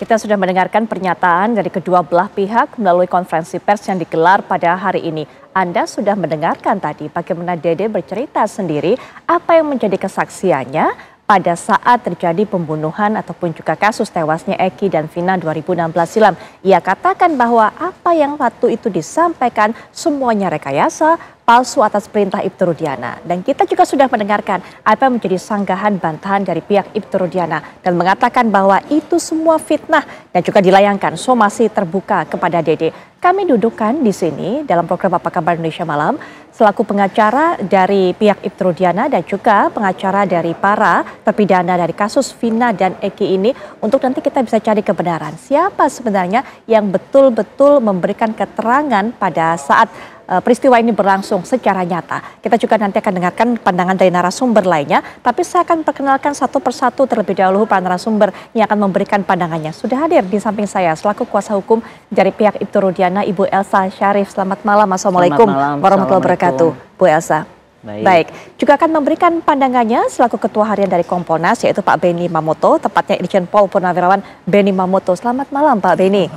Kita sudah mendengarkan pernyataan dari kedua belah pihak melalui konferensi pers yang digelar pada hari ini. Anda sudah mendengarkan tadi bagaimana Dede bercerita sendiri apa yang menjadi kesaksiannya pada saat terjadi pembunuhan ataupun juga kasus tewasnya Eki dan Vina 2016 silam. Ia katakan bahwa apa yang waktu itu disampaikan semuanya rekayasa, palsu atas perintah Ibtu Rudiana. Dan kita juga sudah mendengarkan apa yang menjadi sanggahan bantahan dari pihak Ibtu Rudiana dan mengatakan bahwa itu semua fitnah dan juga dilayangkan somasi terbuka kepada Dede. Kami dudukkan di sini dalam program Apa Kabar Indonesia Malam selaku pengacara dari pihak Ibtu Rudiana dan juga pengacara dari para terpidana dari kasus Vina dan Eki ini untuk nanti kita bisa cari kebenaran. Siapa sebenarnya yang betul-betul memberikan keterangan pada saat Eh, peristiwa ini berlangsung secara nyata. Kita juga nanti akan dengarkan pandangan dari narasumber lainnya, tapi saya akan perkenalkan satu persatu terlebih dahulu para narasumber yang akan memberikan pandangannya. Sudah hadir di samping saya selaku kuasa hukum dari pihak Ibtu Rudiana, Ibu Elsa Syarif. Selamat malam, Assalamualaikum warahmatullah warahmatullahi wabarakatuh, Bu Elsa. Baik. Baik, juga akan memberikan pandangannya selaku Ketua Harian dari Komponas yaitu Pak Beni Mamoto, tepatnya Irjen Pol Purnawirawan Beni Mamoto. Selamat malam Pak Beni.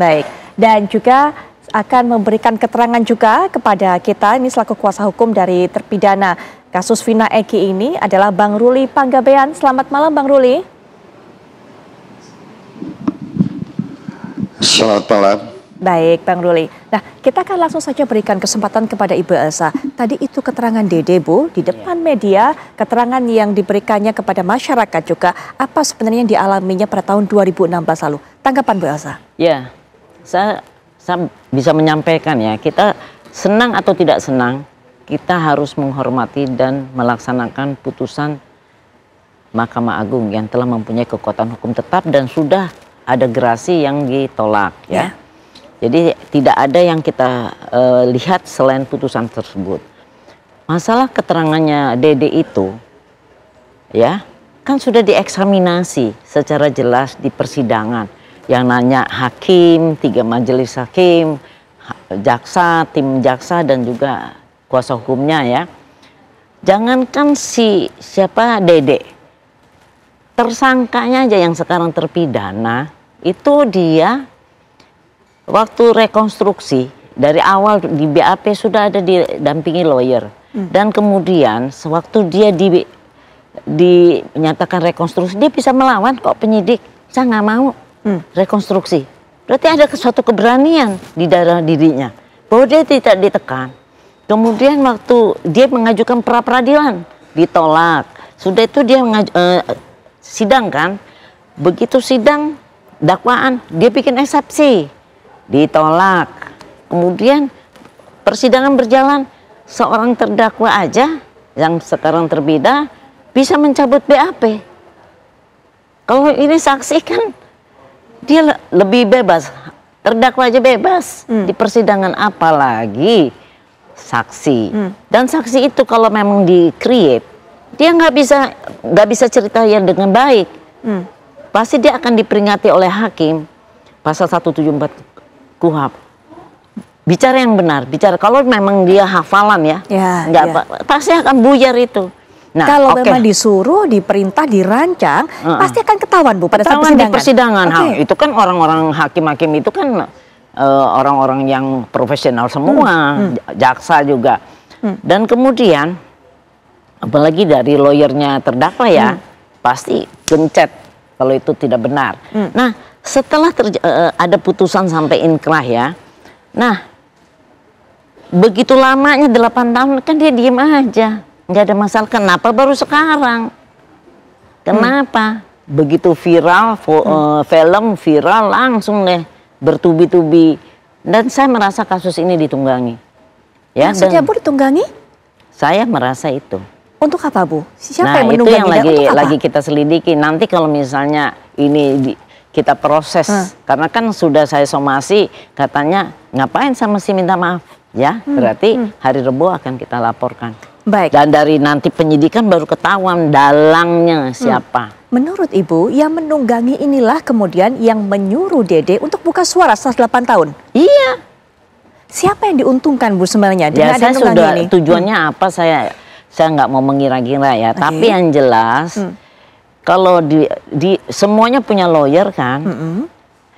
Baik, dan juga akan memberikan keterangan juga kepada kita ini selaku kuasa hukum dari terpidana kasus Vina Eki ini adalah Bang Ruli Panggabean. Selamat malam Bang Ruli. Selamat malam. Baik, Bang Ruli. Nah, kita akan langsung saja berikan kesempatan kepada Ibu Elsa. Tadi itu keterangan Dede, Bu, di depan media, keterangan yang diberikannya kepada masyarakat juga. Apa sebenarnya yang dialaminya pada tahun 2016 lalu? Tanggapan Bu Elsa? Ya, saya saya bisa menyampaikan ya, kita senang atau tidak senang, kita harus menghormati dan melaksanakan putusan Mahkamah Agung yang telah mempunyai kekuatan hukum tetap dan sudah ada gerasi yang ditolak ya. ya. Jadi tidak ada yang kita uh, lihat selain putusan tersebut. Masalah keterangannya Dede itu ya, kan sudah dieksaminasi secara jelas di persidangan yang nanya hakim, tiga majelis hakim, jaksa, tim jaksa dan juga kuasa hukumnya ya. Jangankan si siapa Dede, tersangkanya aja yang sekarang terpidana itu dia waktu rekonstruksi dari awal di BAP sudah ada didampingi lawyer hmm. dan kemudian sewaktu dia di dinyatakan rekonstruksi dia bisa melawan kok penyidik saya nggak mau hmm. rekonstruksi. Berarti ada suatu keberanian di dalam dirinya bahwa dia tidak ditekan. Kemudian waktu dia mengajukan pra peradilan ditolak. Sudah itu dia mengaj uh, sidang kan. Begitu sidang dakwaan dia bikin eksepsi ditolak. Kemudian persidangan berjalan seorang terdakwa aja yang sekarang terbeda bisa mencabut BAP. Kalau ini saksi kan dia le lebih bebas. Terdakwa aja bebas hmm. di persidangan apalagi saksi. Hmm. Dan saksi itu kalau memang di create dia nggak bisa nggak bisa cerita yang dengan baik. Hmm. Pasti dia akan diperingati oleh hakim pasal 174 KUHAP. Bicara yang benar, bicara kalau memang dia hafalan ya, ya nggak ya. apa, pasti akan buyar itu. Nah, kalau okay. memang disuruh, diperintah, dirancang, uh -uh. pasti akan ketahuan Bu pada ketahuan saat persidangan. Di persidangan. Okay. Ha, itu kan orang-orang hakim-hakim itu kan eh, orang-orang uh, yang profesional semua, hmm. Hmm. jaksa juga. Hmm. Dan kemudian apalagi dari lawyernya terdakwa ya, hmm. pasti gencet kalau itu tidak benar. Hmm. Nah, setelah uh, ada putusan sampai inkrah ya. Nah, begitu lamanya delapan tahun kan dia diem aja nggak ada masalah. Kenapa baru sekarang? Kenapa? Hmm. Begitu viral, hmm. Eh, film viral langsung deh bertubi-tubi. Dan saya merasa kasus ini ditunggangi. Ya, Maksudnya Bu ditunggangi? Saya merasa itu. Untuk apa Bu? Siapa nah, yang menunggangi? Itu yang lagi, lagi kita selidiki. Nanti kalau misalnya ini di, kita proses, hmm. karena kan sudah saya somasi, katanya ngapain sama si minta maaf, ya? Hmm. Berarti hmm. hari Rebo akan kita laporkan. Baik. Dan dari nanti penyidikan baru ketahuan dalangnya hmm. siapa. Hmm. Menurut Ibu, yang menunggangi inilah kemudian yang menyuruh Dede untuk buka suara setelah 8 tahun. Iya. Siapa yang diuntungkan Bu sebenarnya? Ya, saya sudah ini? tujuannya hmm. apa saya saya nggak mau mengira-ngira ya, okay. tapi yang jelas hmm. kalau di, di semuanya punya lawyer kan. Hmm.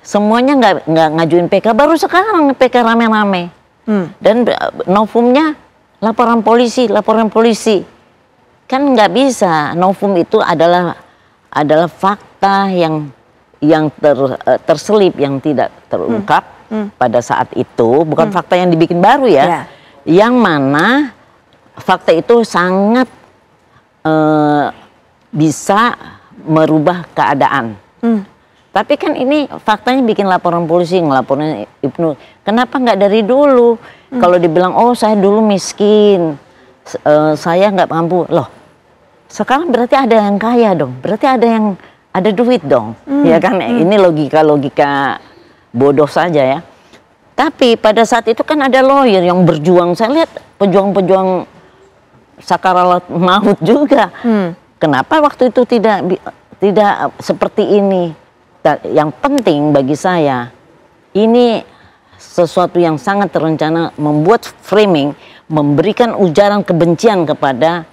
Semuanya nggak ngajuin PK baru sekarang PK rame-rame. Hmm. Dan eh, novumnya laporan polisi, laporan polisi. Kan nggak bisa. Novum itu adalah adalah fakta yang yang ter, eh, terselip yang tidak terungkap hmm. Hmm. pada saat itu, bukan hmm. fakta yang dibikin baru ya. ya. Yang mana fakta itu sangat uh, bisa merubah keadaan. Hmm tapi kan ini faktanya bikin laporan polisi, ngelaporin Ibnu. Kenapa nggak dari dulu? Hmm. Kalau dibilang, oh saya dulu miskin, uh, saya nggak mampu. Loh, sekarang berarti ada yang kaya dong. Berarti ada yang ada duit dong. Hmm. Ya kan, hmm. ini logika-logika bodoh saja ya. Tapi pada saat itu kan ada lawyer yang berjuang. Saya lihat pejuang-pejuang sakaralat maut juga. Hmm. Kenapa waktu itu tidak tidak seperti ini? yang penting bagi saya ini sesuatu yang sangat terencana membuat framing memberikan ujaran kebencian kepada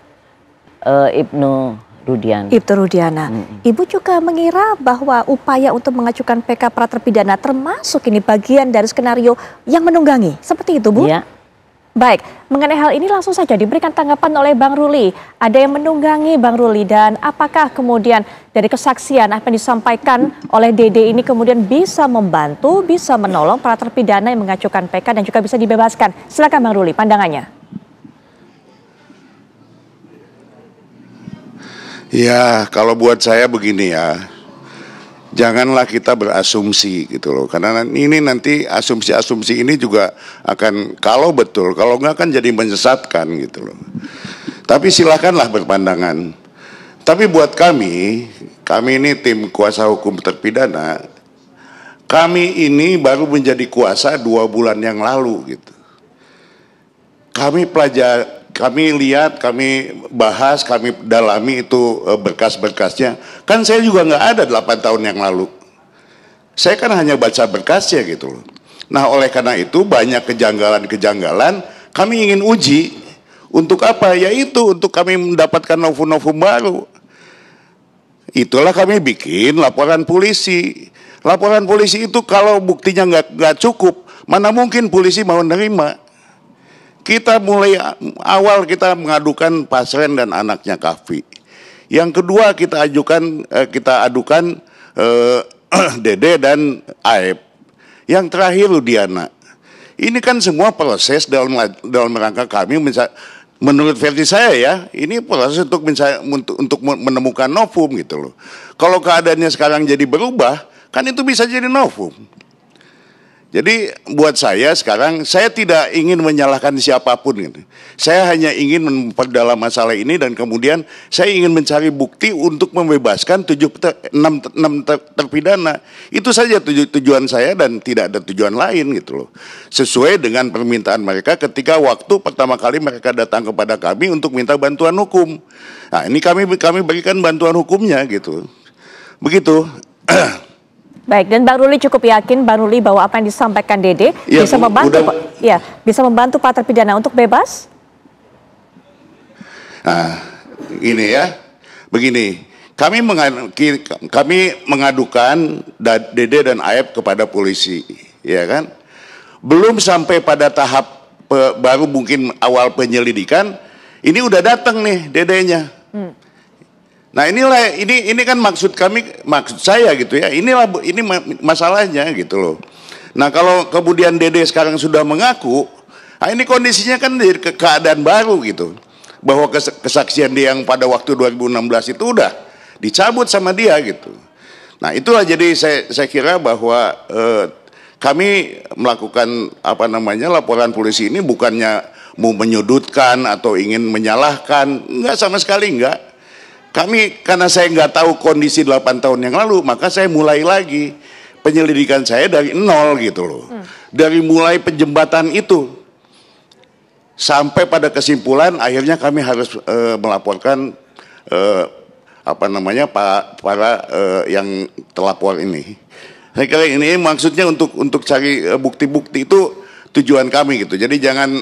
uh, Ibnu Rudiana. Ibnu Rudiana. Mm -hmm. Ibu juga mengira bahwa upaya untuk mengajukan PK pra terpidana termasuk ini bagian dari skenario yang menunggangi. Seperti itu, Bu? Iya. Baik, mengenai hal ini langsung saja diberikan tanggapan oleh Bang Ruli. Ada yang menunggangi Bang Ruli dan apakah kemudian dari kesaksian apa yang disampaikan oleh Dede ini kemudian bisa membantu, bisa menolong para terpidana yang mengacukan PK dan juga bisa dibebaskan. Silakan Bang Ruli, pandangannya. Ya, kalau buat saya begini ya, janganlah kita berasumsi gitu loh karena ini nanti asumsi-asumsi ini juga akan kalau betul kalau nggak kan jadi menyesatkan gitu loh tapi silakanlah berpandangan tapi buat kami kami ini tim kuasa hukum terpidana kami ini baru menjadi kuasa dua bulan yang lalu gitu kami pelajar kami lihat, kami bahas, kami dalami itu eh, berkas-berkasnya. Kan saya juga nggak ada 8 tahun yang lalu. Saya kan hanya baca berkasnya gitu Nah oleh karena itu banyak kejanggalan-kejanggalan kami ingin uji. Untuk apa? Yaitu untuk kami mendapatkan novum-novum baru. Itulah kami bikin laporan polisi. Laporan polisi itu kalau buktinya nggak cukup, mana mungkin polisi mau nerima kita mulai awal kita mengadukan pasien dan anaknya Kafi. Yang kedua kita ajukan eh, kita adukan eh, Dede dan Aep. Yang terakhir Ludiana. Ini kan semua proses dalam dalam rangka kami menurut versi saya ya, ini proses untuk untuk, untuk menemukan novum gitu loh. Kalau keadaannya sekarang jadi berubah, kan itu bisa jadi novum. Jadi buat saya sekarang saya tidak ingin menyalahkan siapapun gitu. Saya hanya ingin memperdalam masalah ini dan kemudian saya ingin mencari bukti untuk membebaskan 7 6, 6 ter, terpidana. Itu saja tuju, tujuan saya dan tidak ada tujuan lain gitu loh. Sesuai dengan permintaan mereka ketika waktu pertama kali mereka datang kepada kami untuk minta bantuan hukum. Nah, ini kami kami berikan bantuan hukumnya gitu. Begitu. Baik, dan Bang Ruli cukup yakin Bang Ruli bahwa apa yang disampaikan Dede ya, bisa membantu mudah, ya, bisa membantu para terpidana untuk bebas? Nah, ini ya. Begini, kami kami mengadukan Dede dan Aep kepada polisi, ya kan? Belum sampai pada tahap baru mungkin awal penyelidikan, ini udah datang nih Dedenya Nah inilah ini ini kan maksud kami maksud saya gitu ya. Inilah ini masalahnya gitu loh. Nah kalau kemudian Dede sekarang sudah mengaku, nah ini kondisinya kan dari ke keadaan baru gitu. Bahwa kesaksian dia yang pada waktu 2016 itu udah dicabut sama dia gitu. Nah itulah jadi saya saya kira bahwa eh, kami melakukan apa namanya laporan polisi ini bukannya mau menyudutkan atau ingin menyalahkan, enggak sama sekali enggak kami karena saya nggak tahu kondisi 8 tahun yang lalu, maka saya mulai lagi penyelidikan saya dari nol gitu loh. Hmm. Dari mulai penjembatan itu sampai pada kesimpulan akhirnya kami harus e, melaporkan e, apa namanya para, para eh, e, yang terlapor ini. Saya kira ini maksudnya untuk untuk cari bukti-bukti itu tujuan kami gitu. Jadi jangan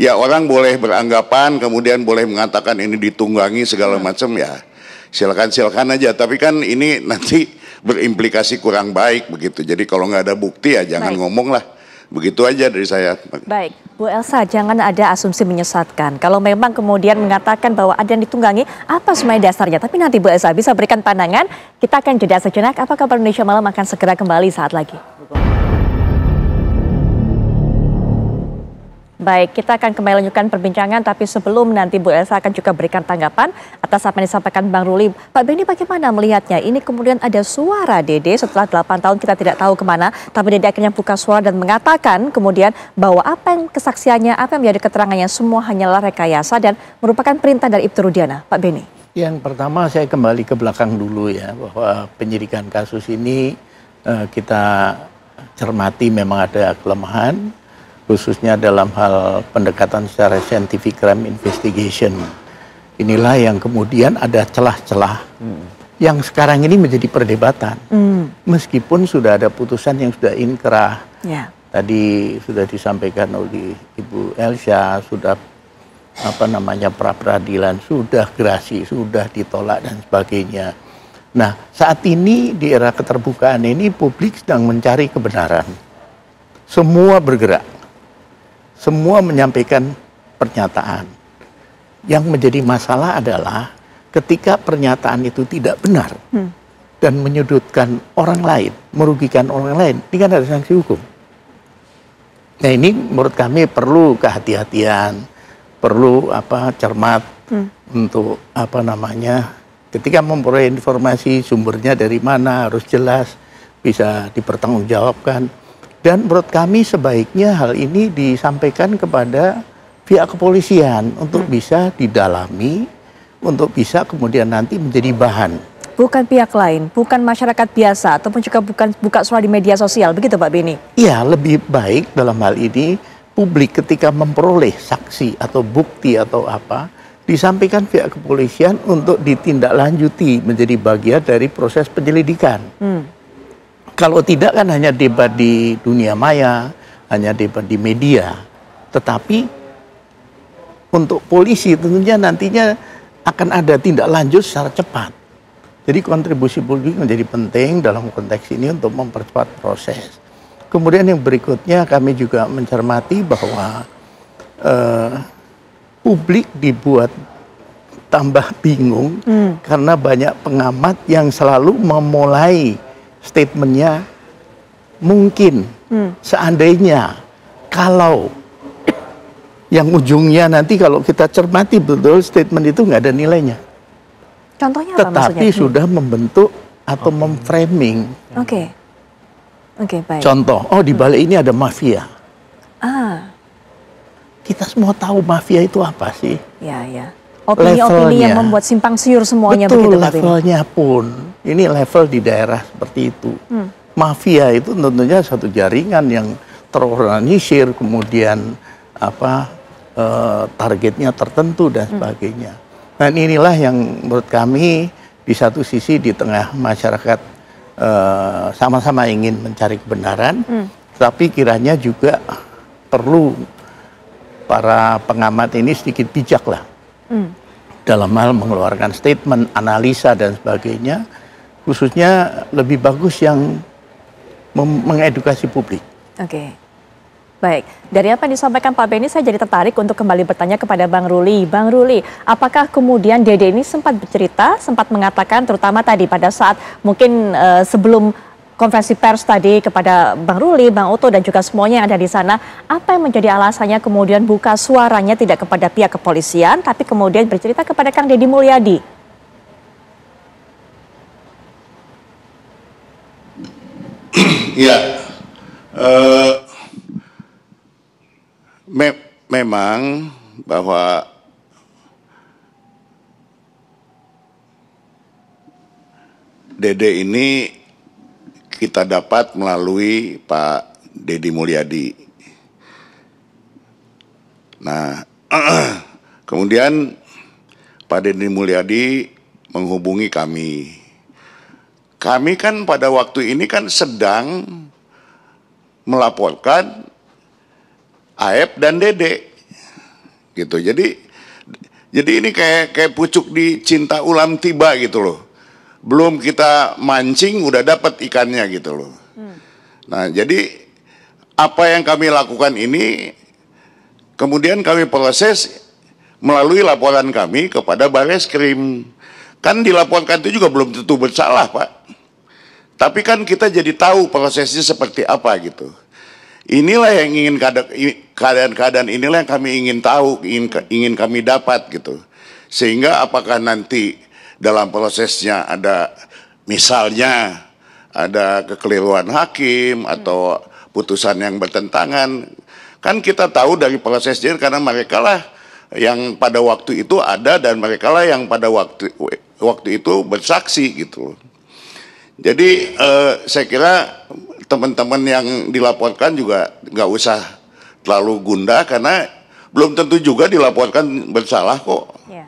ya orang boleh beranggapan kemudian boleh mengatakan ini ditunggangi segala hmm. macam ya silakan silakan aja. Tapi kan ini nanti berimplikasi kurang baik begitu. Jadi kalau nggak ada bukti ya jangan baik. ngomong lah. Begitu aja dari saya. Baik, Bu Elsa, jangan ada asumsi menyesatkan. Kalau memang kemudian mengatakan bahwa ada yang ditunggangi, apa sebenarnya dasarnya? Tapi nanti Bu Elsa bisa berikan pandangan. Kita akan jeda sejenak. Apakah kabar Indonesia malam akan segera kembali saat lagi. Baik, kita akan kembali lanjutkan perbincangan, tapi sebelum nanti Bu Elsa akan juga berikan tanggapan atas apa yang disampaikan Bang Ruli. Pak Beni, bagaimana melihatnya? Ini kemudian ada suara Dede setelah 8 tahun kita tidak tahu kemana, tapi Dede akhirnya buka suara dan mengatakan kemudian bahwa apa yang kesaksiannya, apa yang menjadi keterangannya, semua hanyalah rekayasa dan merupakan perintah dari Ibtu Rudiana. Pak Beni. Yang pertama saya kembali ke belakang dulu ya, bahwa penyidikan kasus ini eh, kita cermati memang ada kelemahan, khususnya dalam hal pendekatan secara scientific crime investigation. Inilah yang kemudian ada celah-celah hmm. yang sekarang ini menjadi perdebatan. Hmm. Meskipun sudah ada putusan yang sudah inkrah. Yeah. Tadi sudah disampaikan oleh Ibu Elsa, sudah apa namanya pra peradilan, sudah gerasi, sudah ditolak dan sebagainya. Nah, saat ini di era keterbukaan ini publik sedang mencari kebenaran. Semua bergerak semua menyampaikan pernyataan. Yang menjadi masalah adalah ketika pernyataan itu tidak benar hmm. dan menyudutkan orang lain, merugikan orang lain, ini kan ada sanksi hukum. Nah ini menurut kami perlu kehati-hatian, perlu apa cermat hmm. untuk apa namanya ketika memperoleh informasi sumbernya dari mana harus jelas bisa dipertanggungjawabkan dan menurut kami sebaiknya hal ini disampaikan kepada pihak kepolisian untuk hmm. bisa didalami, untuk bisa kemudian nanti menjadi bahan. Bukan pihak lain, bukan masyarakat biasa, ataupun juga bukan buka suara di media sosial, begitu Pak Beni? Iya, lebih baik dalam hal ini publik ketika memperoleh saksi atau bukti atau apa, disampaikan pihak kepolisian untuk ditindaklanjuti menjadi bagian dari proses penyelidikan. Hmm kalau tidak kan hanya debat di dunia maya, hanya debat di media. Tetapi untuk polisi tentunya nantinya akan ada tindak lanjut secara cepat. Jadi kontribusi publik menjadi penting dalam konteks ini untuk mempercepat proses. Kemudian yang berikutnya kami juga mencermati bahwa eh, publik dibuat tambah bingung hmm. karena banyak pengamat yang selalu memulai statementnya mungkin hmm. seandainya kalau yang ujungnya nanti kalau kita cermati betul statement itu nggak ada nilainya. Contohnya apa Tetapi maksudnya? sudah membentuk atau okay. memframing. Oke. Okay. Oke, okay, baik. Contoh, oh di balik ini ada mafia. Ah. Kita semua tahu mafia itu apa sih? Ya, ya opini-opini yang membuat simpang siur semuanya betul, begitu Pak levelnya pun ini level di daerah seperti itu hmm. mafia itu tentunya satu jaringan yang terorganisir kemudian apa e, targetnya tertentu dan hmm. sebagainya hmm. dan inilah yang menurut kami di satu sisi di tengah masyarakat eh, sama-sama e, ingin mencari kebenaran hmm. tapi kiranya juga perlu para pengamat ini sedikit bijak lah. Hmm dalam hal mengeluarkan statement, analisa dan sebagainya, khususnya lebih bagus yang mengedukasi publik. Oke. Okay. Baik, dari apa yang disampaikan Pak Beni saya jadi tertarik untuk kembali bertanya kepada Bang Ruli. Bang Ruli, apakah kemudian Dede ini sempat bercerita, sempat mengatakan terutama tadi pada saat mungkin uh, sebelum konferensi pers tadi kepada Bang Ruli, Bang Oto dan juga semuanya yang ada di sana. Apa yang menjadi alasannya kemudian buka suaranya tidak kepada pihak kepolisian tapi kemudian bercerita kepada Kang Deddy Mulyadi? Ya, uh, me memang bahwa Dede ini kita dapat melalui Pak Dedi Mulyadi. Nah, kemudian Pak Dedi Mulyadi menghubungi kami. Kami kan pada waktu ini kan sedang melaporkan Aep dan Dede. Gitu. Jadi jadi ini kayak kayak pucuk di cinta ulam tiba gitu loh belum kita mancing udah dapat ikannya gitu loh. Hmm. Nah, jadi apa yang kami lakukan ini kemudian kami proses melalui laporan kami kepada Baris Krim. Kan dilaporkan itu juga belum tentu bersalah, Pak. Tapi kan kita jadi tahu prosesnya seperti apa gitu. Inilah yang ingin keadaan-keadaan inilah yang kami ingin tahu, ingin ingin kami dapat gitu. Sehingga apakah nanti dalam prosesnya ada misalnya ada kekeliruan hakim hmm. atau putusan yang bertentangan kan kita tahu dari prosesnya karena mereka lah yang pada waktu itu ada dan mereka lah yang pada waktu waktu itu bersaksi gitu jadi eh, saya kira teman-teman yang dilaporkan juga nggak usah terlalu gundah karena belum tentu juga dilaporkan bersalah kok. Yeah.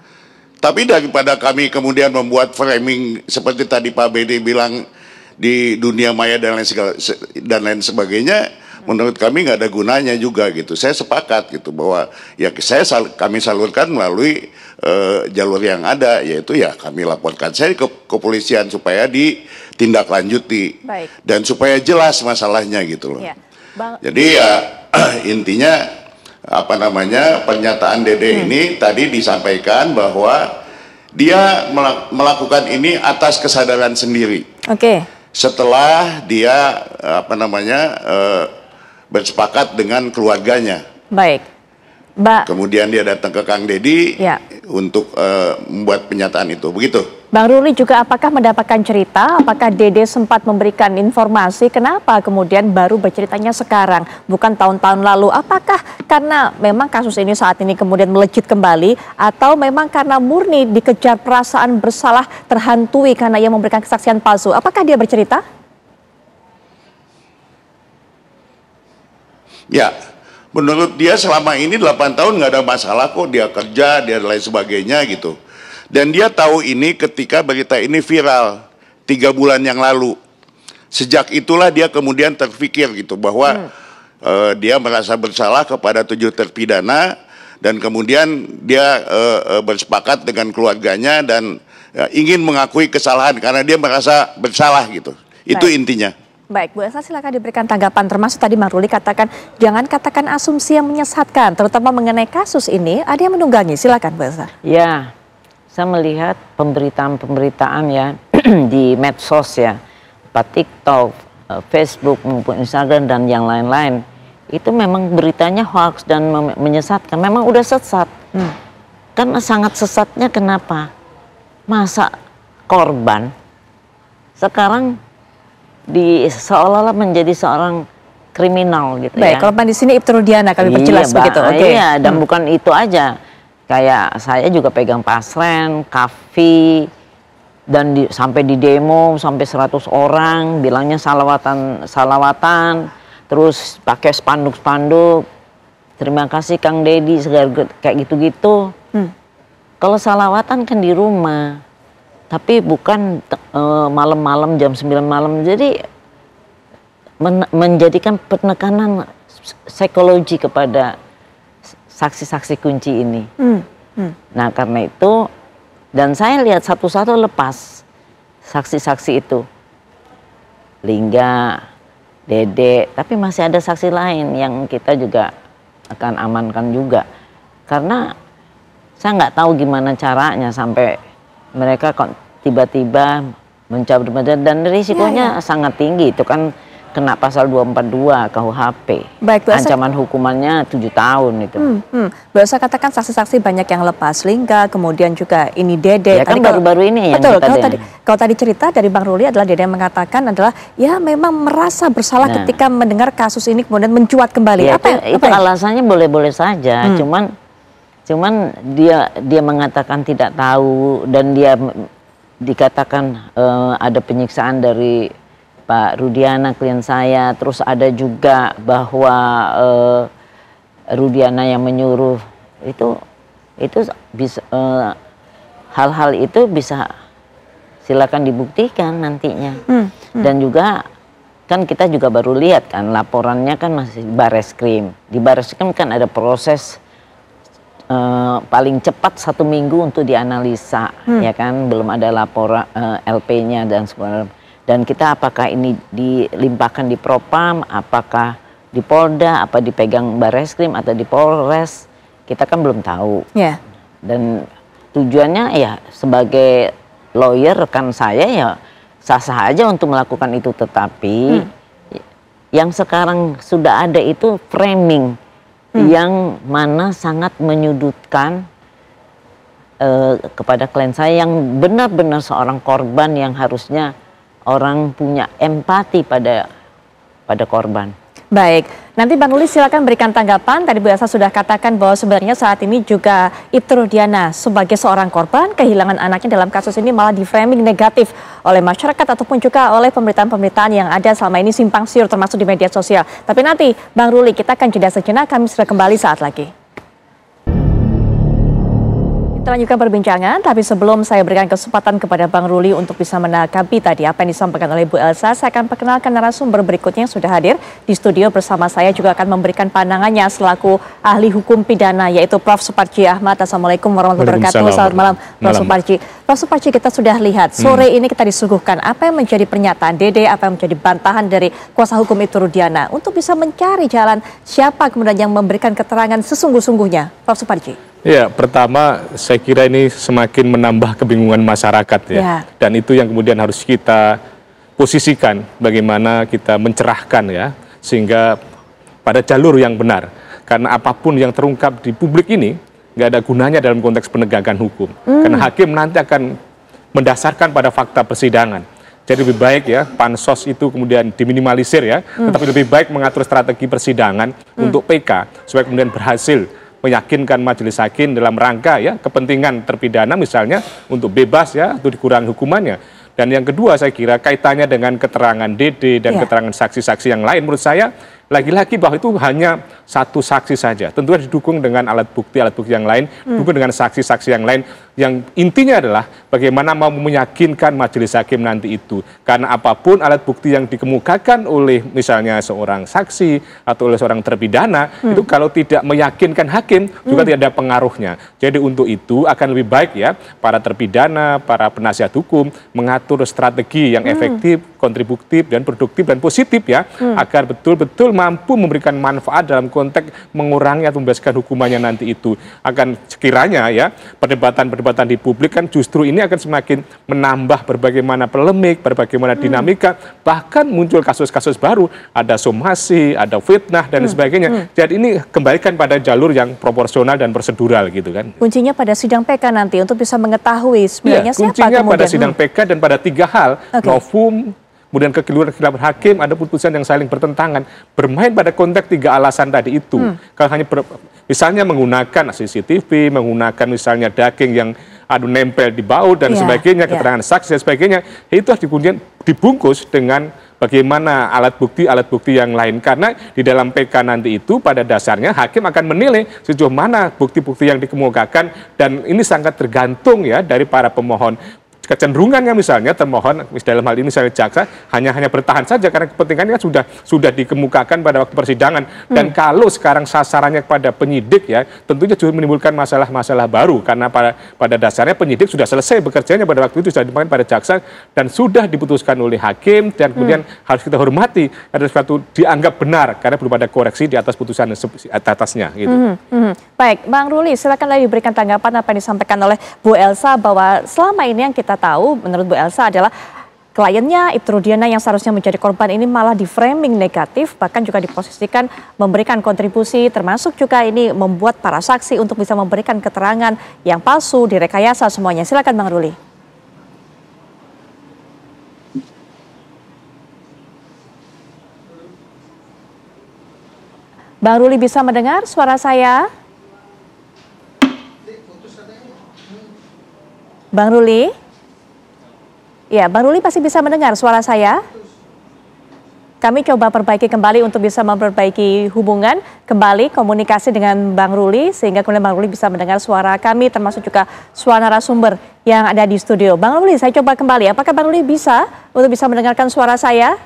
Tapi daripada kami kemudian membuat framing seperti tadi Pak Bedi bilang di dunia maya dan lain segala, dan lain sebagainya, menurut kami nggak ada gunanya juga gitu. Saya sepakat gitu bahwa ya saya sal kami salurkan melalui e, jalur yang ada yaitu ya kami laporkan saya ke kepolisian supaya ditindaklanjuti Baik. dan supaya jelas masalahnya gitu loh. Ya. Bang, Jadi ya intinya apa namanya pernyataan Dede hmm. ini tadi disampaikan bahwa dia melakukan ini atas kesadaran sendiri. Oke. Okay. Setelah dia apa namanya eh, bersepakat dengan keluarganya. Baik. Ba Kemudian dia datang ke Kang Dedi ya. untuk eh, membuat pernyataan itu, begitu. Bang Ruli juga apakah mendapatkan cerita, apakah Dede sempat memberikan informasi kenapa kemudian baru berceritanya sekarang, bukan tahun-tahun lalu. Apakah karena memang kasus ini saat ini kemudian melejit kembali atau memang karena murni dikejar perasaan bersalah terhantui karena ia memberikan kesaksian palsu. Apakah dia bercerita? Ya, menurut dia selama ini 8 tahun nggak ada masalah kok dia kerja, dia lain sebagainya gitu. Dan dia tahu ini ketika berita ini viral tiga bulan yang lalu. Sejak itulah dia kemudian terpikir gitu bahwa hmm. uh, dia merasa bersalah kepada tujuh terpidana dan kemudian dia uh, uh, bersepakat dengan keluarganya dan uh, ingin mengakui kesalahan karena dia merasa bersalah gitu. Itu intinya. Baik, Bu Elsa silakan diberikan tanggapan termasuk tadi Bang Ruli katakan jangan katakan asumsi yang menyesatkan terutama mengenai kasus ini ada yang menunggangi silakan Bu Elsa. Ya, saya melihat pemberitaan-pemberitaan ya di medsos ya, Pak TikTok, eh, Facebook maupun Instagram dan yang lain-lain itu memang beritanya hoax dan menyesatkan. Memang udah sesat. Hmm. Kan sangat sesatnya kenapa? Masa korban sekarang di seolah-olah menjadi seorang kriminal gitu Baik, ya. Baik, korban di sini Ibtu Rudiana kami iya, perjelas iya, begitu. Oke. Okay. Iya, dan hmm. bukan itu aja kayak saya juga pegang pasren, kafe dan di, sampai di demo sampai 100 orang bilangnya salawatan salawatan terus pakai spanduk-spanduk terima kasih Kang Deddy segar kayak gitu-gitu hmm. kalau salawatan kan di rumah tapi bukan malam eh, malam-malam jam 9 malam jadi men menjadikan penekanan psikologi kepada saksi-saksi kunci ini. Hmm. Hmm. Nah karena itu dan saya lihat satu-satu lepas saksi-saksi itu. Lingga, Dede, tapi masih ada saksi lain yang kita juga akan amankan juga. Karena saya nggak tahu gimana caranya sampai mereka tiba-tiba mencabut dan risikonya ya, ya. sangat tinggi itu kan kena pasal 242 KUHP. Baik, Bu Ancaman hukumannya tujuh tahun itu. Hmm, hmm. katakan saksi-saksi banyak yang lepas lingga, kemudian juga ini Dede. Ya tadi kan baru-baru ini betul, yang Betul, kalau tadi, kalau tadi cerita dari Bang Ruli adalah Dede yang mengatakan adalah ya memang merasa bersalah nah. ketika mendengar kasus ini kemudian mencuat kembali. Ya, apa, itu, ya? apa itu ya? alasannya boleh-boleh saja, hmm. cuman cuman dia dia mengatakan tidak tahu dan dia dikatakan uh, ada penyiksaan dari Pak Rudiana klien saya terus ada juga bahwa uh, Rudiana yang menyuruh itu itu bisa hal eh, hal-hal itu bisa silakan dibuktikan nantinya hmm, hmm. dan juga kan kita juga baru lihat kan laporannya kan masih di bares di bares kan ada proses uh, paling cepat satu minggu untuk dianalisa hmm. ya kan belum ada laporan uh, LP-nya dan sebagainya dan kita apakah ini dilimpahkan di propam apakah di polda apa dipegang bareskrim atau di polres kita kan belum tahu yeah. dan tujuannya ya sebagai lawyer rekan saya ya sah-sah aja untuk melakukan itu tetapi hmm. yang sekarang sudah ada itu framing hmm. yang mana sangat menyudutkan eh, kepada klien saya yang benar-benar seorang korban yang harusnya orang punya empati pada pada korban. Baik, nanti Bang Uli silakan berikan tanggapan. Tadi Bu Elsa sudah katakan bahwa sebenarnya saat ini juga Ibtu Diana sebagai seorang korban kehilangan anaknya dalam kasus ini malah di framing negatif oleh masyarakat ataupun juga oleh pemberitaan-pemberitaan yang ada selama ini simpang siur termasuk di media sosial. Tapi nanti Bang Ruli kita akan jeda sejenak, kami sudah kembali saat lagi. Kita lanjutkan perbincangan, tapi sebelum saya berikan kesempatan kepada Bang Ruli untuk bisa menanggapi tadi apa yang disampaikan oleh Bu Elsa, saya akan perkenalkan narasumber berikutnya yang sudah hadir di studio bersama saya juga akan memberikan pandangannya selaku ahli hukum pidana yaitu Prof. Suparji Ahmad. Assalamualaikum warahmatullahi wabarakatuh. Selamat malam, Prof. Suparji. Pak Suparji kita sudah lihat hmm. sore hmm. ini kita disuguhkan apa yang menjadi pernyataan Dede, apa yang menjadi bantahan dari kuasa hukum itu Rudiana untuk bisa mencari jalan siapa kemudian yang memberikan keterangan sesungguh-sungguhnya, Prof. Suparji. Ya, pertama saya kira ini semakin menambah kebingungan masyarakat ya. ya. Dan itu yang kemudian harus kita posisikan bagaimana kita mencerahkan ya sehingga pada jalur yang benar. Karena apapun yang terungkap di publik ini nggak ada gunanya dalam konteks penegakan hukum. Hmm. Karena hakim nanti akan mendasarkan pada fakta persidangan. Jadi lebih baik ya pansos itu kemudian diminimalisir ya, hmm. tetapi lebih baik mengatur strategi persidangan hmm. untuk PK supaya kemudian berhasil meyakinkan majelis hakim dalam rangka ya kepentingan terpidana misalnya untuk bebas ya untuk dikurangi hukumannya. Dan yang kedua saya kira kaitannya dengan keterangan DD dan yeah. keterangan saksi-saksi yang lain menurut saya lagi-lagi bahwa itu hanya satu saksi saja. Tentu didukung dengan alat bukti-alat bukti yang lain, hmm. didukung dengan saksi-saksi yang lain. Yang intinya adalah bagaimana mau meyakinkan majelis hakim nanti itu. Karena apapun alat bukti yang dikemukakan oleh misalnya seorang saksi atau oleh seorang terpidana, hmm. itu kalau tidak meyakinkan hakim juga hmm. tidak ada pengaruhnya. Jadi untuk itu akan lebih baik ya para terpidana, para penasihat hukum mengatur strategi yang hmm. efektif, hmm. kontributif dan produktif dan positif ya hmm. agar betul-betul mampu memberikan manfaat dalam konteks mengurangi atau membebaskan hukumannya nanti itu akan sekiranya ya perdebatan-perdebatan di publik kan justru ini akan semakin menambah berbagai mana polemik, mana hmm. dinamika, hmm. bahkan muncul kasus-kasus baru, ada somasi, ada fitnah dan hmm. sebagainya. Hmm. Jadi ini kembalikan pada jalur yang proporsional dan prosedural gitu kan. Kuncinya pada sidang PK nanti untuk bisa mengetahui sebenarnya ya, siapa kuncinya pada sidang hmm. PK dan pada tiga hal, okay. novum, kemudian kekeliruan-kekeliruan hakim ada putusan yang saling bertentangan bermain pada konteks tiga alasan tadi itu hmm. kalau hanya ber, misalnya menggunakan CCTV menggunakan misalnya daging yang adu nempel di baut dan yeah, sebagainya iya. keterangan yeah. saksi dan sebagainya itu harus kemudian dibungkus dengan bagaimana alat bukti alat bukti yang lain karena di dalam PK nanti itu pada dasarnya hakim akan menilai sejauh mana bukti-bukti yang dikemukakan dan ini sangat tergantung ya dari para pemohon kecenderungannya kan misalnya termohon dalam hal ini saya jaksa hanya hanya bertahan saja karena kepentingannya kan sudah sudah dikemukakan pada waktu persidangan dan hmm. kalau sekarang sasarannya kepada penyidik ya tentunya juga menimbulkan masalah-masalah baru karena pada pada dasarnya penyidik sudah selesai bekerjanya pada waktu itu sudah dimakan pada jaksa dan sudah diputuskan oleh hakim dan hmm. kemudian hmm. harus kita hormati ada sesuatu dianggap benar karena belum ada koreksi di atas putusan atasnya gitu. Hmm. Hmm. Baik, Bang Ruli silakan lagi berikan tanggapan apa yang disampaikan oleh Bu Elsa bahwa selama ini yang kita kita tahu menurut Bu Elsa adalah kliennya Ibtrudiana yang seharusnya menjadi korban ini malah di framing negatif bahkan juga diposisikan memberikan kontribusi termasuk juga ini membuat para saksi untuk bisa memberikan keterangan yang palsu direkayasa semuanya silakan Bang Ruli. Bang Ruli bisa mendengar suara saya? Bang Ruli? Ya, Bang Ruli pasti bisa mendengar suara saya? Kami coba perbaiki kembali untuk bisa memperbaiki hubungan kembali komunikasi dengan Bang Ruli sehingga kemudian Bang Ruli bisa mendengar suara kami termasuk juga suara narasumber yang ada di studio. Bang Ruli, saya coba kembali. Apakah Bang Ruli bisa untuk bisa mendengarkan suara saya?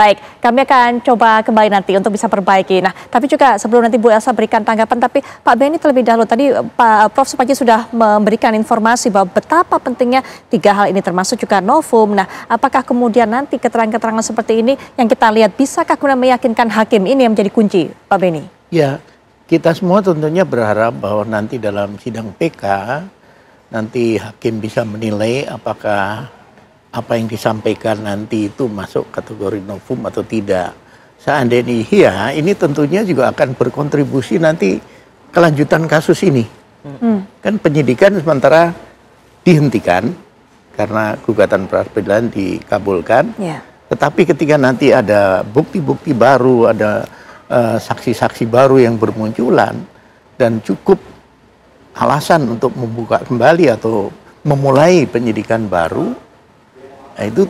Baik, kami akan coba kembali nanti untuk bisa perbaiki. Nah, tapi juga sebelum nanti Bu Elsa berikan tanggapan, tapi Pak Benny terlebih dahulu tadi eh, Pak eh, Prof Supaji sudah memberikan informasi bahwa betapa pentingnya tiga hal ini termasuk juga novum. Nah, apakah kemudian nanti keterangan-keterangan seperti ini yang kita lihat bisakah kemudian meyakinkan hakim ini yang menjadi kunci, Pak Benny? Ya, kita semua tentunya berharap bahwa nanti dalam sidang PK nanti hakim bisa menilai apakah apa yang disampaikan nanti itu masuk kategori novum atau tidak. Seandainya iya, ini tentunya juga akan berkontribusi nanti kelanjutan kasus ini. Hmm. Kan penyidikan sementara dihentikan karena gugatan peradilan dikabulkan. Yeah. Tetapi ketika nanti ada bukti-bukti baru, ada eh, saksi-saksi uh, baru yang bermunculan dan cukup alasan untuk membuka kembali atau memulai penyidikan baru, Nah, itu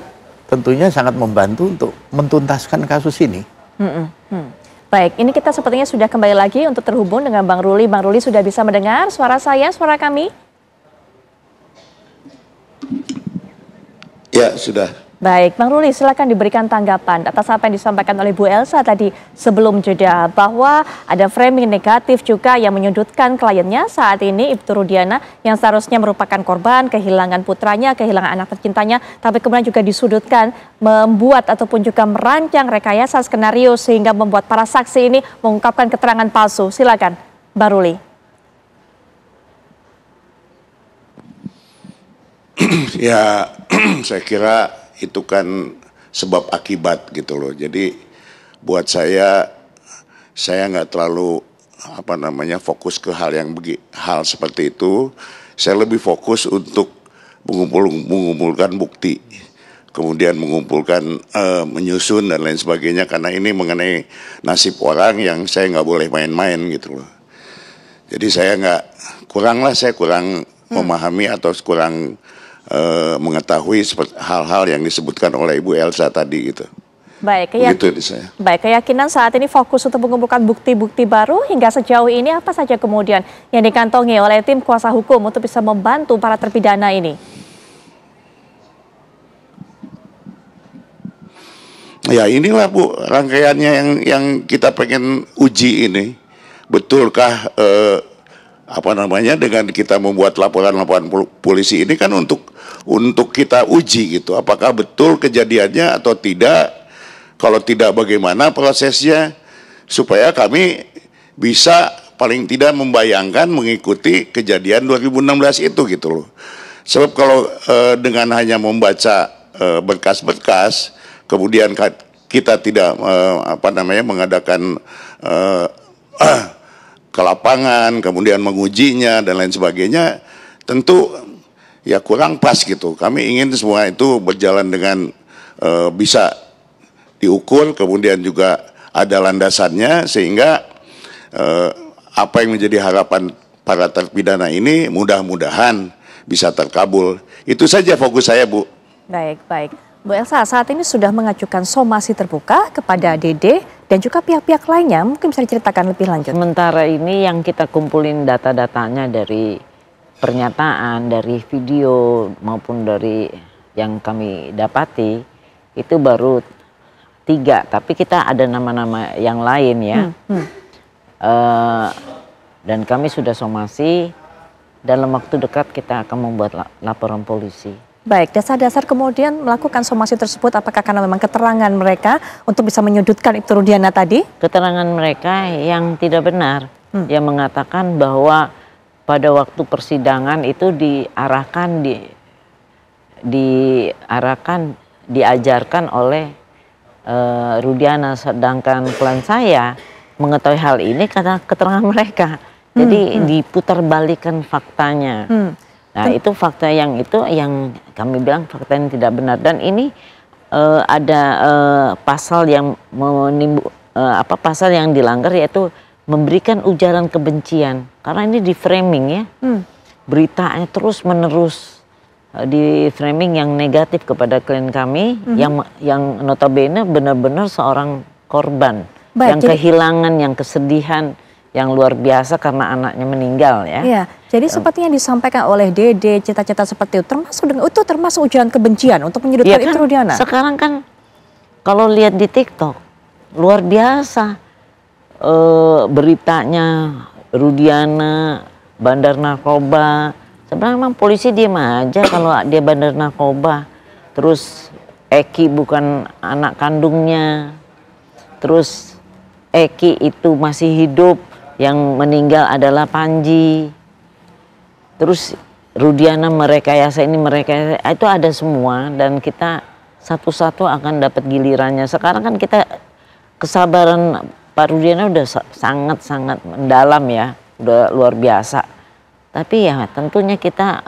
tentunya sangat membantu untuk mentuntaskan kasus ini. Hmm, hmm. Baik, ini kita sepertinya sudah kembali lagi untuk terhubung dengan Bang Ruli. Bang Ruli sudah bisa mendengar suara saya, suara kami? Ya, sudah. Baik, Bang Ruli silakan diberikan tanggapan atas apa yang disampaikan oleh Bu Elsa tadi sebelum jeda bahwa ada framing negatif juga yang menyudutkan kliennya saat ini Ibtu Rudiana yang seharusnya merupakan korban kehilangan putranya, kehilangan anak tercintanya tapi kemudian juga disudutkan membuat ataupun juga merancang rekayasa skenario sehingga membuat para saksi ini mengungkapkan keterangan palsu. Silakan, Bang Ruli. ya saya kira itu kan sebab akibat gitu loh. Jadi buat saya saya nggak terlalu apa namanya fokus ke hal yang begi, hal seperti itu. Saya lebih fokus untuk mengumpul, mengumpulkan bukti, kemudian mengumpulkan uh, menyusun dan lain sebagainya karena ini mengenai nasib orang yang saya nggak boleh main-main gitu loh. Jadi saya nggak kurang lah saya kurang hmm. memahami atau kurang uh, mengetahui hal-hal yang disebutkan oleh Ibu Elsa tadi gitu. Baik, keyak... Ya, saya. Baik, keyakinan saat ini fokus untuk mengumpulkan bukti-bukti baru hingga sejauh ini apa saja kemudian yang dikantongi oleh tim kuasa hukum untuk bisa membantu para terpidana ini? Ya inilah Bu rangkaiannya yang yang kita pengen uji ini. Betulkah eh, apa namanya dengan kita membuat laporan-laporan polisi ini kan untuk untuk kita uji gitu apakah betul kejadiannya atau tidak kalau tidak bagaimana prosesnya supaya kami bisa paling tidak membayangkan mengikuti kejadian 2016 itu gitu loh sebab kalau e, dengan hanya membaca eh, berkas-berkas kemudian kita tidak e, apa namanya mengadakan e, ke lapangan, kemudian mengujinya dan lain sebagainya, tentu ya kurang pas gitu. Kami ingin semua itu berjalan dengan e, bisa diukur, kemudian juga ada landasannya sehingga e, apa yang menjadi harapan para terpidana ini mudah-mudahan bisa terkabul. Itu saja fokus saya, Bu. Baik, baik. Bu Elsa, saat ini sudah mengajukan somasi terbuka kepada DD dan juga pihak-pihak lainnya mungkin bisa diceritakan lebih lanjut. Sementara ini yang kita kumpulin data-datanya dari pernyataan, dari video maupun dari yang kami dapati itu baru tiga, tapi kita ada nama-nama yang lain ya. Hmm, hmm. Uh, dan kami sudah somasi dalam waktu dekat kita akan membuat laporan polisi. Baik, dasar-dasar kemudian melakukan somasi tersebut apakah karena memang keterangan mereka untuk bisa menyudutkan Ibtu Rudiana tadi? Keterangan mereka yang tidak benar, hmm. yang mengatakan bahwa pada waktu persidangan itu diarahkan di diarahkan diajarkan oleh uh, Rudiana sedangkan klien saya mengetahui hal ini karena keterangan mereka. Hmm, Jadi hmm, hmm. faktanya. Hmm. Nah, itu fakta yang itu yang kami bilang fakta ini tidak benar dan ini uh, ada uh, pasal yang menimbu uh, eh, apa pasal yang dilanggar yaitu memberikan ujaran kebencian karena ini di framing ya hmm. beritanya terus menerus uh, di framing yang negatif kepada klien kami hmm. yang yang notabene benar-benar seorang korban Baik, yang jadi... kehilangan yang kesedihan yang luar biasa karena anaknya meninggal ya. Iya, jadi seperti yang disampaikan oleh Dede, cita-cita seperti itu termasuk dengan itu termasuk ujian kebencian untuk menyudutkan ya kan, itu Diana. Sekarang kan kalau lihat di TikTok luar biasa e, beritanya Rudiana bandar narkoba. Sebenarnya memang polisi diam aja kalau dia bandar narkoba. Terus Eki bukan anak kandungnya. Terus Eki itu masih hidup yang meninggal adalah Panji terus Rudiana mereka ya merekayasa ini mereka itu ada semua dan kita satu-satu akan dapat gilirannya sekarang kan kita kesabaran Pak Rudiana udah sangat-sangat mendalam ya udah luar biasa tapi ya tentunya kita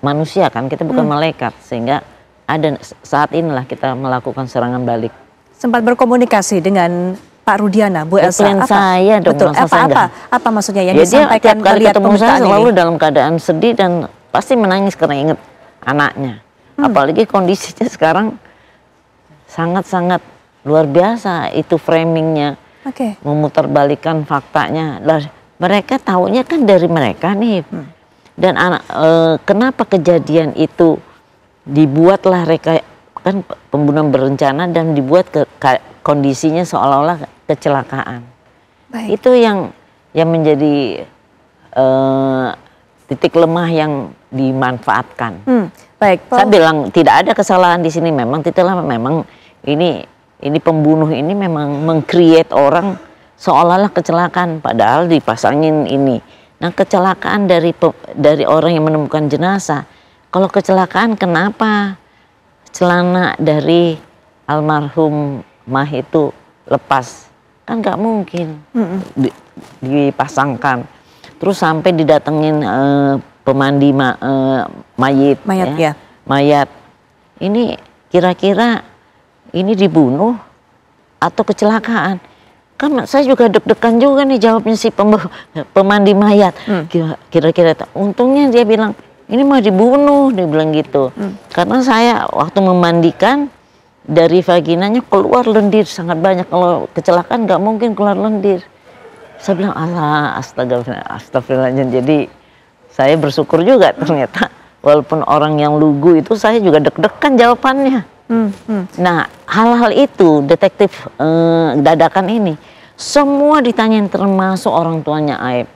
manusia kan kita bukan hmm. malaikat sehingga ada saat inilah kita melakukan serangan balik sempat berkomunikasi dengan Pak Rudiana, Bu Elsa. apa? saya dong, Betul. Apa, apa, apa maksudnya yang Jadi, ya, disampaikan tiap melihat ketemu saya selalu ini? dalam keadaan sedih dan pasti menangis karena ingat anaknya. Hmm. Apalagi kondisinya sekarang sangat-sangat luar biasa itu framingnya. Oke. Okay. Memutarbalikan faktanya. Lah, mereka tahunya kan dari mereka nih. Hmm. Dan anak, e, kenapa kejadian itu dibuatlah reka kan pembunuhan berencana dan dibuat ke, kondisinya seolah-olah kecelakaan. Baik. Itu yang yang menjadi uh, titik lemah yang dimanfaatkan. Hmm, baik. Paul. Saya bilang tidak ada kesalahan di sini. Memang titelah memang ini ini pembunuh ini memang mengcreate orang seolah-olah kecelakaan. Padahal dipasangin ini. Nah kecelakaan dari dari orang yang menemukan jenazah. Kalau kecelakaan kenapa celana dari almarhum mah itu lepas kan nggak mungkin di, dipasangkan terus sampai didatengin uh, pemandi ma, uh, mayit mayat ya. ya mayat ini kira-kira ini dibunuh atau kecelakaan kan saya juga deg-degan juga nih jawabnya si pem, pemandi mayat mm. kira kira-kira untungnya dia bilang ini mah dibunuh dia bilang gitu hmm. karena saya waktu memandikan dari vaginanya keluar lendir sangat banyak kalau kecelakaan nggak mungkin keluar lendir saya bilang Allah astagfirullah astagfirullahaladzim jadi saya bersyukur juga ternyata walaupun orang yang lugu itu saya juga deg-degan jawabannya hmm, hmm. nah hal-hal itu detektif eh, dadakan ini semua ditanyain termasuk orang tuanya Aib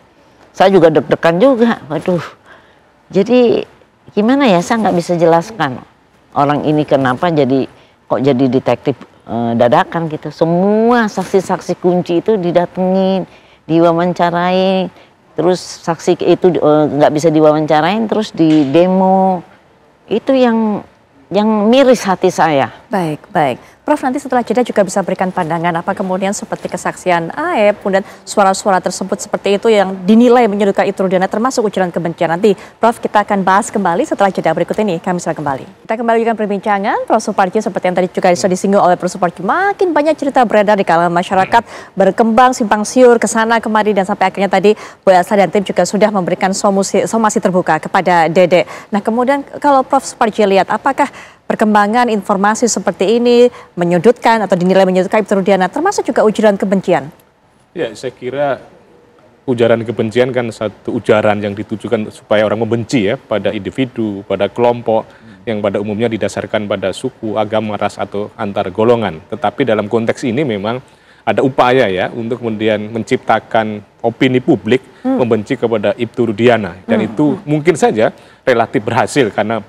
saya juga deg-degan juga waduh jadi gimana ya saya nggak bisa jelaskan orang ini kenapa jadi kok jadi detektif uh, dadakan gitu semua saksi-saksi kunci itu didatengin diwawancarai terus saksi itu eh, nggak uh, bisa diwawancarain terus di demo itu yang yang miris hati saya baik baik Prof nanti setelah jeda juga bisa berikan pandangan apa kemudian seperti kesaksian AEP, kemudian suara-suara tersebut seperti itu yang dinilai menyudutkan Rudiana termasuk ujaran kebencian. Nanti Prof kita akan bahas kembali setelah jeda berikut ini. Kami sudah kembali. Kita kembalikan perbincangan Prof Suparji seperti yang tadi juga sudah disinggung oleh Prof Suparji. Makin banyak cerita beredar di kalangan masyarakat berkembang simpang siur ke sana kemari dan sampai akhirnya tadi Bu Elsa dan tim juga sudah memberikan somasi terbuka kepada Dede. Nah kemudian kalau Prof Suparji lihat apakah perkembangan informasi seperti ini menyudutkan atau dinilai menyudutkan Ibnu Rudiana, termasuk juga ujaran kebencian? Ya, saya kira ujaran kebencian kan satu ujaran yang ditujukan supaya orang membenci ya pada individu, pada kelompok yang pada umumnya didasarkan pada suku, agama, ras atau antar golongan. Tetapi dalam konteks ini memang ada upaya ya untuk kemudian menciptakan opini publik hmm. membenci kepada Ibtu Rudiana dan hmm. itu mungkin saja relatif berhasil karena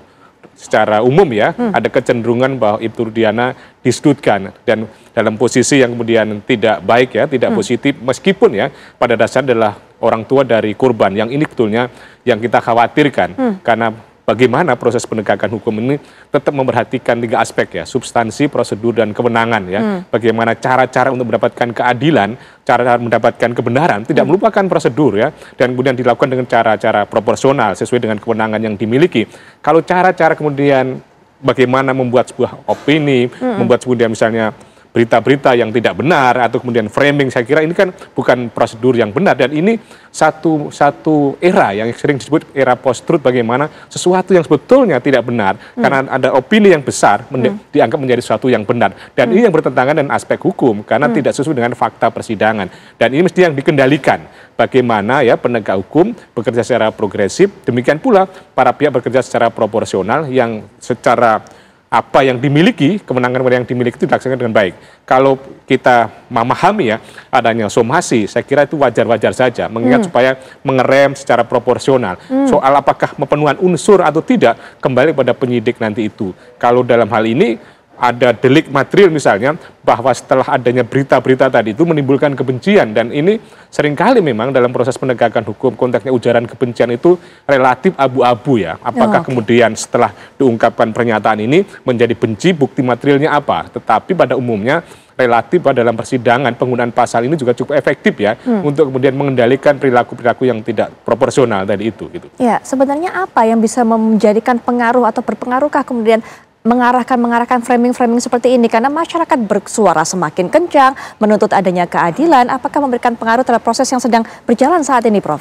secara umum ya hmm. ada kecenderungan bahwa Rudiana disudutkan dan dalam posisi yang kemudian tidak baik ya tidak hmm. positif meskipun ya pada dasarnya adalah orang tua dari korban yang ini betulnya yang kita khawatirkan hmm. karena bagaimana proses penegakan hukum ini tetap memperhatikan tiga aspek ya, substansi, prosedur dan kewenangan ya. Hmm. Bagaimana cara-cara untuk mendapatkan keadilan, cara-cara mendapatkan kebenaran, tidak hmm. melupakan prosedur ya dan kemudian dilakukan dengan cara-cara proporsional sesuai dengan kewenangan yang dimiliki. Kalau cara-cara kemudian bagaimana membuat sebuah opini, hmm. membuat kemudian misalnya berita-berita yang tidak benar atau kemudian framing saya kira ini kan bukan prosedur yang benar dan ini satu satu era yang sering disebut era post truth bagaimana sesuatu yang sebetulnya tidak benar hmm. karena ada opini yang besar men hmm. dianggap menjadi sesuatu yang benar dan hmm. ini yang bertentangan dengan aspek hukum karena hmm. tidak sesuai dengan fakta persidangan dan ini mesti yang dikendalikan bagaimana ya penegak hukum bekerja secara progresif demikian pula para pihak bekerja secara proporsional yang secara apa yang dimiliki, kemenangan yang dimiliki itu dilaksanakan dengan baik. Kalau kita memahami ya adanya somasi, saya kira itu wajar-wajar saja, mengingat hmm. supaya mengerem secara proporsional. Hmm. Soal apakah pemenuhan unsur atau tidak kembali pada penyidik nanti itu. Kalau dalam hal ini ada delik material misalnya bahwa setelah adanya berita-berita tadi itu menimbulkan kebencian dan ini seringkali memang dalam proses penegakan hukum konteksnya ujaran kebencian itu relatif abu-abu ya apakah oh, okay. kemudian setelah diungkapkan pernyataan ini menjadi benci bukti materialnya apa tetapi pada umumnya relatif dalam persidangan penggunaan pasal ini juga cukup efektif ya hmm. untuk kemudian mengendalikan perilaku-perilaku yang tidak proporsional tadi itu gitu. Ya, sebenarnya apa yang bisa menjadikan pengaruh atau berpengaruhkah kemudian mengarahkan mengarahkan framing-framing seperti ini karena masyarakat bersuara semakin kencang menuntut adanya keadilan apakah memberikan pengaruh terhadap proses yang sedang berjalan saat ini Prof?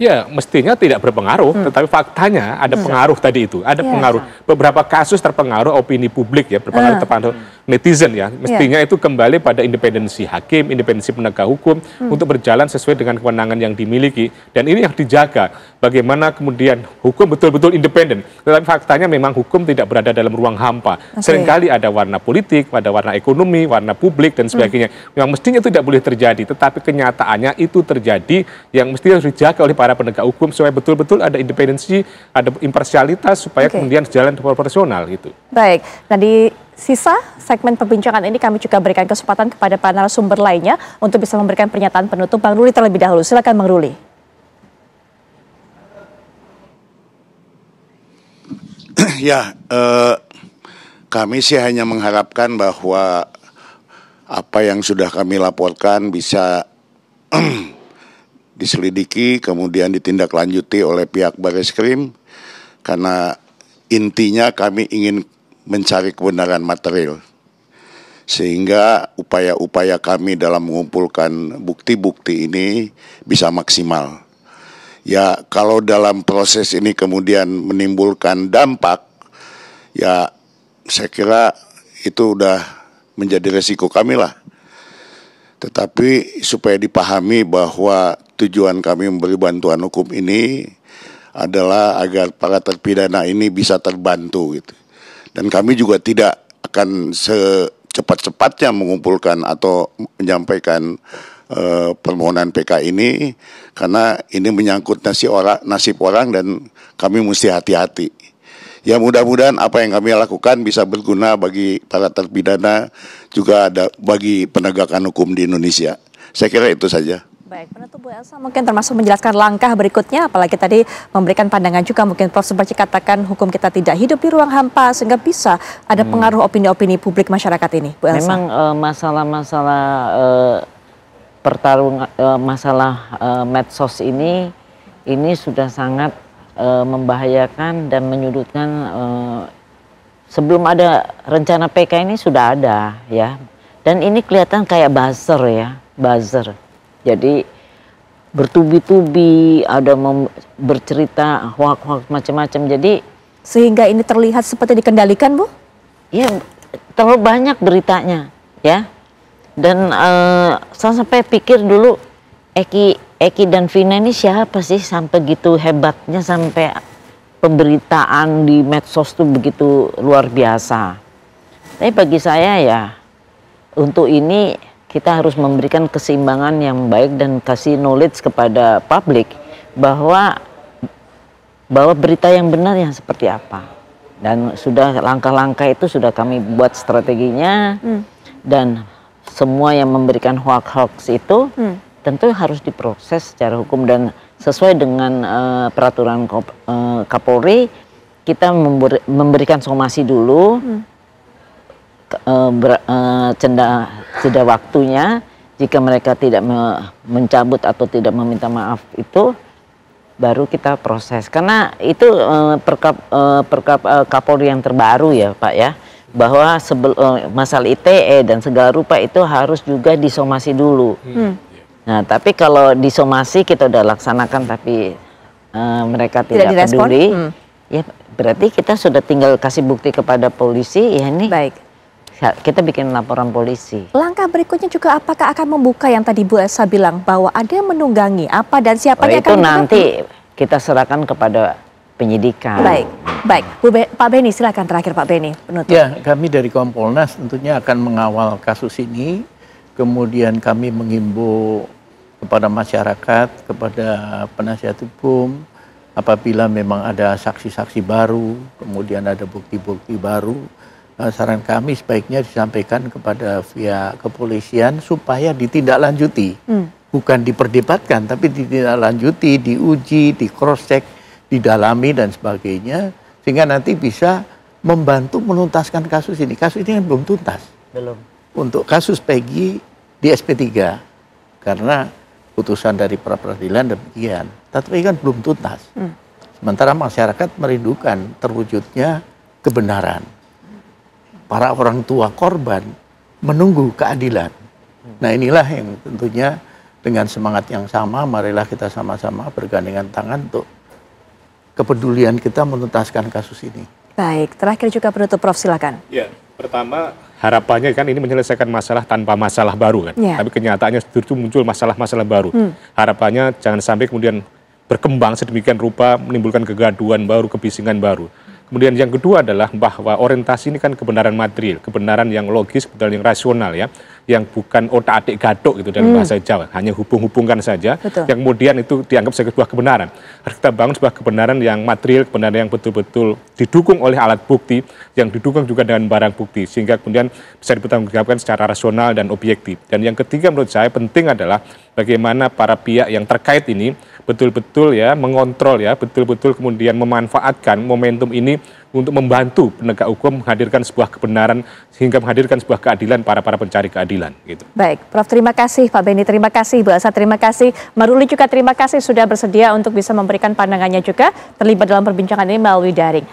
Ya, mestinya tidak berpengaruh, hmm. tetapi faktanya ada hmm. pengaruh tadi itu. Ada yeah. pengaruh. Beberapa kasus terpengaruh opini publik ya, berpengaruh hmm. terpengaruh netizen ya. Iya. Mestinya yeah. itu kembali pada independensi hakim, independensi penegak hukum hmm. untuk berjalan sesuai dengan kewenangan yang dimiliki. Dan ini yang dijaga. Bagaimana kemudian hukum betul-betul independen. Tetapi faktanya memang hukum tidak berada dalam ruang hampa. Okay. Seringkali ada warna politik, ada warna ekonomi, warna publik dan hmm. sebagainya. Hmm. Yang mestinya itu tidak boleh terjadi, tetapi kenyataannya itu terjadi yang mestinya harus dijaga oleh para para penegak hukum supaya betul-betul ada independensi, ada imparsialitas supaya okay. kemudian jalan proporsional gitu. Baik, nah di sisa segmen perbincangan ini kami juga berikan kesempatan kepada panel sumber lainnya untuk bisa memberikan pernyataan penutup. Bang Ruli terlebih dahulu, silakan Bang Ruli. Ya, eh, kami sih hanya mengharapkan bahwa apa yang sudah kami laporkan bisa diselidiki kemudian ditindaklanjuti oleh pihak baris krim karena intinya kami ingin mencari kebenaran material sehingga upaya-upaya kami dalam mengumpulkan bukti-bukti ini bisa maksimal. Ya, kalau dalam proses ini kemudian menimbulkan dampak, ya saya kira itu sudah menjadi resiko kami lah. Tetapi supaya dipahami bahwa tujuan kami memberi bantuan hukum ini adalah agar para terpidana ini bisa terbantu gitu. Dan kami juga tidak akan secepat-cepatnya mengumpulkan atau menyampaikan uh, permohonan PK ini karena ini menyangkut nasib orang, nasib orang dan kami mesti hati-hati. Ya mudah-mudahan apa yang kami lakukan bisa berguna bagi para terpidana juga ada bagi penegakan hukum di Indonesia. Saya kira itu saja. Baik, penutup Bu Elsa mungkin termasuk menjelaskan langkah berikutnya, apalagi tadi memberikan pandangan juga mungkin Prof. seperti katakan hukum kita tidak hidup di ruang hampa sehingga bisa ada hmm. pengaruh opini-opini publik masyarakat ini, Bu Elsa. Memang eh, masalah-masalah uh, eh, pertarungan uh, eh, masalah medsos ini ini sudah sangat membahayakan dan menyudutkan sebelum ada rencana PK ini sudah ada ya. Dan ini kelihatan kayak buzzer ya, buzzer jadi bertubi-tubi, ada bercerita hoax hoak macam-macam. Jadi sehingga ini terlihat seperti dikendalikan, Bu? Iya, terlalu banyak beritanya, ya. Dan uh, saya sampai pikir dulu Eki Eki dan Vina ini siapa sih sampai gitu hebatnya sampai pemberitaan di medsos tuh begitu luar biasa. Tapi bagi saya ya untuk ini kita harus memberikan keseimbangan yang baik dan kasih knowledge kepada publik bahwa bahwa berita yang benar yang seperti apa dan sudah langkah-langkah itu sudah kami buat strateginya hmm. dan semua yang memberikan hoax-hoax itu hmm. tentu harus diproses secara hukum dan sesuai dengan uh, peraturan uh, Kapolri kita memberikan somasi dulu hmm E, ber, uh, cenda sudah waktunya jika mereka tidak me, mencabut atau tidak meminta maaf itu baru kita proses karena itu uh, perkap uh, perkap uh, Kapolri yang terbaru ya Pak ya bahwa sebelum uh, masalah ITE dan segala rupa itu harus juga disomasi dulu. Hmm. Nah, tapi kalau disomasi kita udah laksanakan tapi uh, mereka tidak, tidak peduli, hmm. ya berarti kita sudah tinggal kasih bukti kepada polisi ya ini. Baik kita bikin laporan polisi. Langkah berikutnya juga apakah akan membuka yang tadi Bu Elsa bilang bahwa ada yang menunggangi apa dan siapa oh, yang akan itu nanti kita serahkan kepada penyidikan. Baik, baik. Bu Be Pak Beni silakan terakhir Pak Beni penutup. Ya, kami dari Kompolnas tentunya akan mengawal kasus ini. Kemudian kami mengimbau kepada masyarakat, kepada penasihat hukum, apabila memang ada saksi-saksi baru, kemudian ada bukti-bukti baru, Eh, saran kami sebaiknya disampaikan kepada pihak kepolisian supaya ditindaklanjuti. Hmm. Bukan diperdebatkan, tapi ditindaklanjuti, diuji, di cross check, didalami dan sebagainya sehingga nanti bisa membantu menuntaskan kasus ini. Kasus ini kan belum tuntas. Belum. Untuk kasus Peggy di SP3 karena putusan dari pra peradilan demikian. tapi kan belum tuntas. Hmm. Sementara masyarakat merindukan terwujudnya kebenaran para orang tua korban menunggu keadilan. Nah inilah yang tentunya dengan semangat yang sama, marilah kita sama-sama bergandengan tangan untuk kepedulian kita menuntaskan kasus ini. Baik, terakhir juga penutup Prof silakan. Ya, pertama harapannya kan ini menyelesaikan masalah tanpa masalah baru kan. Ya. Tapi kenyataannya itu muncul masalah-masalah baru. Hmm. Harapannya jangan sampai kemudian berkembang sedemikian rupa menimbulkan kegaduhan baru, kebisingan baru. Kemudian yang kedua adalah bahwa orientasi ini kan kebenaran material, kebenaran yang logis, kebenaran yang rasional ya yang bukan otak adik gadok gitu dalam hmm. bahasa Jawa, hanya hubung-hubungkan saja, Betul. yang kemudian itu dianggap sebagai sebuah kebenaran. Harus kita bangun sebuah kebenaran yang material, kebenaran yang betul-betul didukung oleh alat bukti, yang didukung juga dengan barang bukti, sehingga kemudian bisa dipertanggungjawabkan secara rasional dan objektif. Dan yang ketiga menurut saya penting adalah bagaimana para pihak yang terkait ini betul-betul ya mengontrol ya, betul-betul kemudian memanfaatkan momentum ini untuk membantu penegak hukum menghadirkan sebuah kebenaran sehingga menghadirkan sebuah keadilan para para pencari keadilan gitu. Baik, Prof terima kasih Pak Beni, terima kasih Bu Asa, terima kasih Maruli juga terima kasih sudah bersedia untuk bisa memberikan pandangannya juga terlibat dalam perbincangan ini melalui daring.